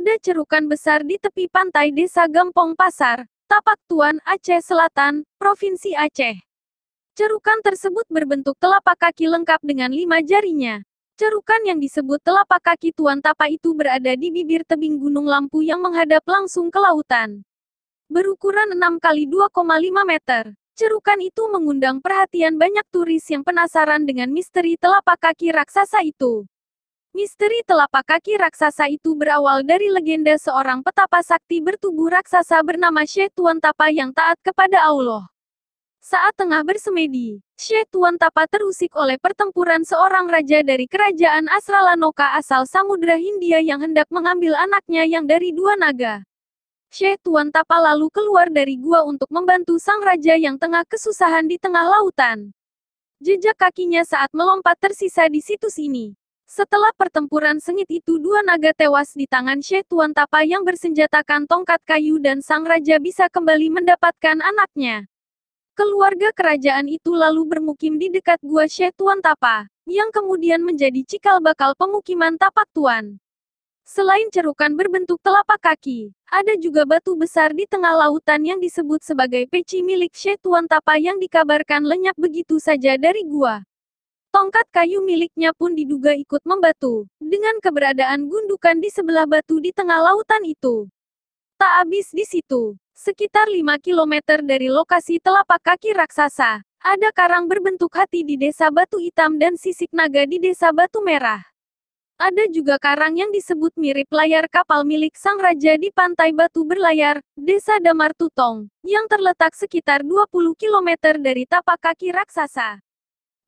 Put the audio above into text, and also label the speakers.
Speaker 1: ada cerukan besar di tepi pantai Desa Gempong Pasar, Tapak Tuan Aceh Selatan, Provinsi Aceh. Cerukan tersebut berbentuk telapak kaki lengkap dengan lima jarinya. Cerukan yang disebut telapak kaki Tuan Tapa itu berada di bibir tebing Gunung Lampu yang menghadap langsung ke lautan. Berukuran 6 x 2,5 meter, cerukan itu mengundang perhatian banyak turis yang penasaran dengan misteri telapak kaki raksasa itu. Misteri telapak kaki raksasa itu berawal dari legenda seorang petapa sakti bertubuh raksasa bernama Syekh Tuan Tapa yang taat kepada Allah. Saat tengah bersemedi, Syekh Tuan Tapa terusik oleh pertempuran seorang raja dari kerajaan Asralanoka asal Samudra Hindia yang hendak mengambil anaknya yang dari dua naga. Syekh Tuan Tapa lalu keluar dari gua untuk membantu sang raja yang tengah kesusahan di tengah lautan. Jejak kakinya saat melompat tersisa di situs ini. Setelah pertempuran sengit itu dua naga tewas di tangan Syekh Tuan Tapa yang bersenjatakan tongkat kayu dan sang raja bisa kembali mendapatkan anaknya. Keluarga kerajaan itu lalu bermukim di dekat gua Syekh Tuan Tapa, yang kemudian menjadi cikal bakal pemukiman tapak Tuan. Selain cerukan berbentuk telapak kaki, ada juga batu besar di tengah lautan yang disebut sebagai peci milik Syekh Tuan Tapa yang dikabarkan lenyap begitu saja dari gua. Tongkat kayu miliknya pun diduga ikut membatu, dengan keberadaan gundukan di sebelah batu di tengah lautan itu. Tak habis di situ, sekitar 5 km dari lokasi telapak kaki raksasa, ada karang berbentuk hati di desa Batu Hitam dan sisik naga di desa Batu Merah. Ada juga karang yang disebut mirip layar kapal milik sang raja di pantai Batu Berlayar, desa Damar Tutong, yang terletak sekitar 20 km dari tapak kaki raksasa.